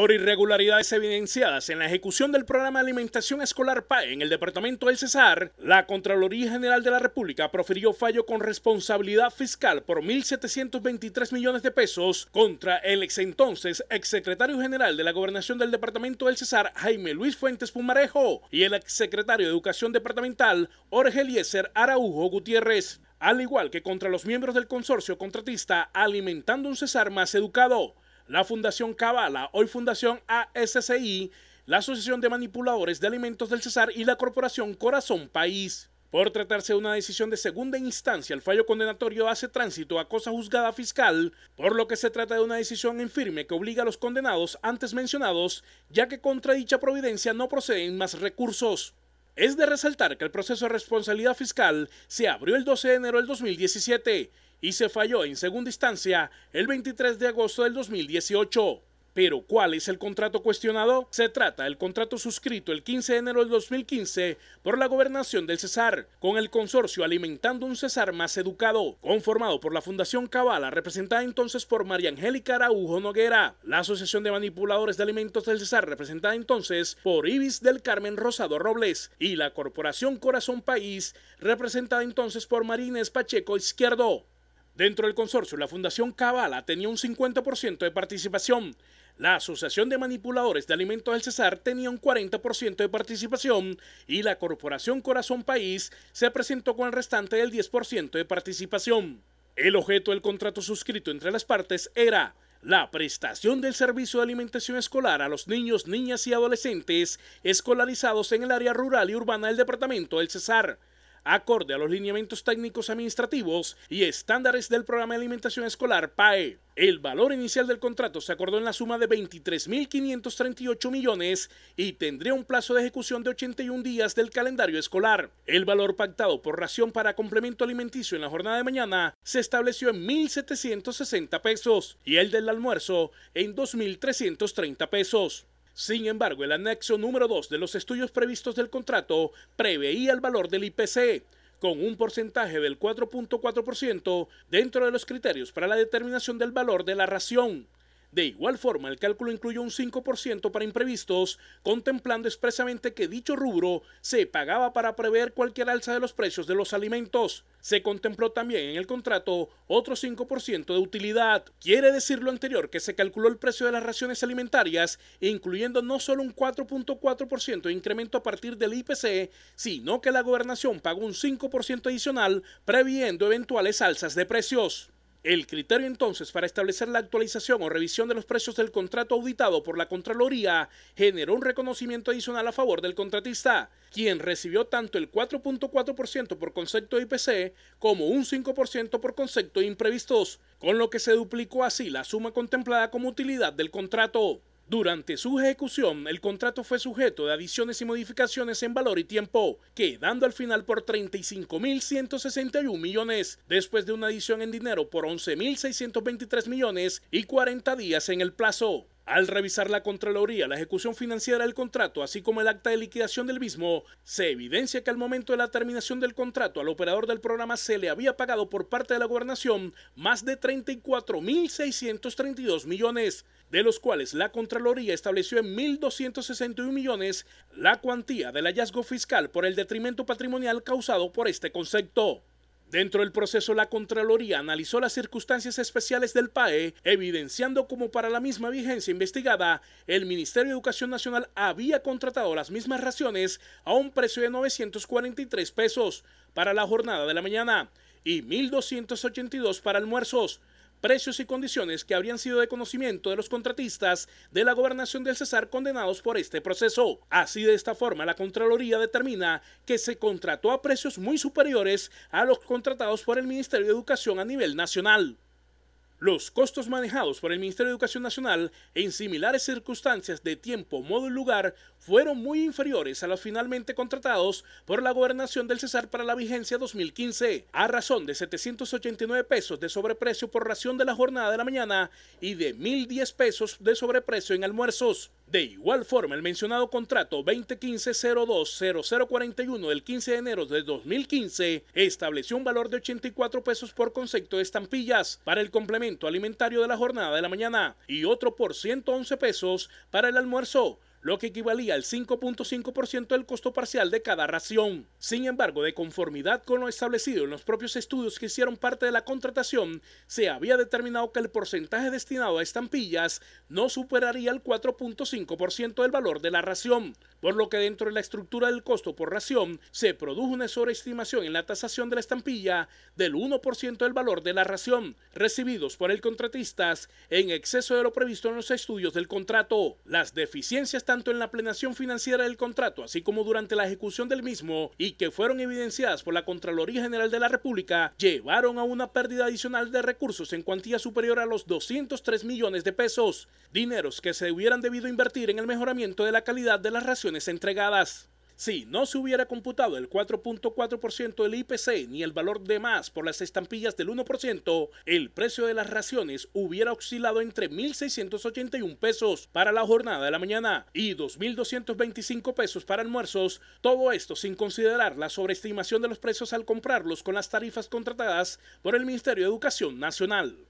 Por irregularidades evidenciadas en la ejecución del programa de alimentación escolar PAE en el departamento del Cesar, la Contraloría General de la República profirió fallo con responsabilidad fiscal por 1.723 millones de pesos contra el ex entonces exsecretario general de la Gobernación del departamento del Cesar, Jaime Luis Fuentes Pumarejo, y el exsecretario de Educación Departamental, Jorge Eliezer Araujo Gutiérrez. Al igual que contra los miembros del consorcio contratista Alimentando un Cesar Más Educado, la Fundación Cabala, hoy Fundación ASCI, la Asociación de Manipuladores de Alimentos del Cesar y la Corporación Corazón País. Por tratarse de una decisión de segunda instancia, el fallo condenatorio hace tránsito a cosa juzgada fiscal, por lo que se trata de una decisión en firme que obliga a los condenados antes mencionados, ya que contra dicha providencia no proceden más recursos. Es de resaltar que el proceso de responsabilidad fiscal se abrió el 12 de enero del 2017 y se falló en segunda instancia el 23 de agosto del 2018. Pero ¿cuál es el contrato cuestionado? Se trata del contrato suscrito el 15 de enero del 2015 por la gobernación del Cesar, con el consorcio Alimentando un Cesar Más Educado, conformado por la Fundación Cabala, representada entonces por María Angélica Araújo Noguera, la Asociación de Manipuladores de Alimentos del Cesar, representada entonces por Ibis del Carmen Rosado Robles, y la Corporación Corazón País, representada entonces por Marines Pacheco Izquierdo. Dentro del consorcio, la Fundación Cabala tenía un 50% de participación, la Asociación de Manipuladores de Alimentos del Cesar tenía un 40% de participación y la Corporación Corazón País se presentó con el restante del 10% de participación. El objeto del contrato suscrito entre las partes era la prestación del servicio de alimentación escolar a los niños, niñas y adolescentes escolarizados en el área rural y urbana del departamento del Cesar acorde a los lineamientos técnicos administrativos y estándares del programa de alimentación escolar PAE. El valor inicial del contrato se acordó en la suma de 23.538 millones y tendría un plazo de ejecución de 81 días del calendario escolar. El valor pactado por ración para complemento alimenticio en la jornada de mañana se estableció en 1.760 pesos y el del almuerzo en 2.330 pesos. Sin embargo, el anexo número 2 de los estudios previstos del contrato preveía el valor del IPC con un porcentaje del 4.4% dentro de los criterios para la determinación del valor de la ración. De igual forma, el cálculo incluyó un 5% para imprevistos, contemplando expresamente que dicho rubro se pagaba para prever cualquier alza de los precios de los alimentos. Se contempló también en el contrato otro 5% de utilidad. Quiere decir lo anterior que se calculó el precio de las raciones alimentarias, incluyendo no solo un 4.4% de incremento a partir del IPC, sino que la gobernación pagó un 5% adicional previendo eventuales alzas de precios. El criterio entonces para establecer la actualización o revisión de los precios del contrato auditado por la Contraloría generó un reconocimiento adicional a favor del contratista, quien recibió tanto el 4.4% por concepto IPC como un 5% por concepto de imprevistos, con lo que se duplicó así la suma contemplada como utilidad del contrato. Durante su ejecución, el contrato fue sujeto de adiciones y modificaciones en valor y tiempo, quedando al final por 35.161 millones, después de una adición en dinero por 11.623 millones y 40 días en el plazo. Al revisar la Contraloría la ejecución financiera del contrato, así como el acta de liquidación del mismo, se evidencia que al momento de la terminación del contrato al operador del programa se le había pagado por parte de la gobernación más de 34.632 millones, de los cuales la Contraloría estableció en 1.261 millones la cuantía del hallazgo fiscal por el detrimento patrimonial causado por este concepto. Dentro del proceso, la Contraloría analizó las circunstancias especiales del PAE, evidenciando como para la misma vigencia investigada, el Ministerio de Educación Nacional había contratado las mismas raciones a un precio de 943 pesos para la jornada de la mañana y 1.282 para almuerzos, precios y condiciones que habrían sido de conocimiento de los contratistas de la gobernación del Cesar condenados por este proceso. Así de esta forma, la Contraloría determina que se contrató a precios muy superiores a los contratados por el Ministerio de Educación a nivel nacional. Los costos manejados por el Ministerio de Educación Nacional en similares circunstancias de tiempo, modo y lugar fueron muy inferiores a los finalmente contratados por la gobernación del Cesar para la vigencia 2015, a razón de 789 pesos de sobreprecio por ración de la jornada de la mañana y de 1.010 pesos de sobreprecio en almuerzos. De igual forma, el mencionado contrato 2015-02-0041 del 15 de enero de 2015 estableció un valor de 84 pesos por concepto de estampillas para el complemento alimentario de la jornada de la mañana y otro por 111 pesos para el almuerzo lo que equivalía al 5.5% del costo parcial de cada ración. Sin embargo, de conformidad con lo establecido en los propios estudios que hicieron parte de la contratación, se había determinado que el porcentaje destinado a estampillas no superaría el 4.5% del valor de la ración, por lo que dentro de la estructura del costo por ración se produjo una sobreestimación en la tasación de la estampilla del 1% del valor de la ración recibidos por el contratista en exceso de lo previsto en los estudios del contrato. Las deficiencias tanto en la plenación financiera del contrato, así como durante la ejecución del mismo, y que fueron evidenciadas por la Contraloría General de la República, llevaron a una pérdida adicional de recursos en cuantía superior a los 203 millones de pesos, dineros que se hubieran debido invertir en el mejoramiento de la calidad de las raciones entregadas. Si no se hubiera computado el 4.4% del IPC ni el valor de más por las estampillas del 1%, el precio de las raciones hubiera oscilado entre 1.681 pesos para la jornada de la mañana y 2.225 pesos para almuerzos, todo esto sin considerar la sobreestimación de los precios al comprarlos con las tarifas contratadas por el Ministerio de Educación Nacional.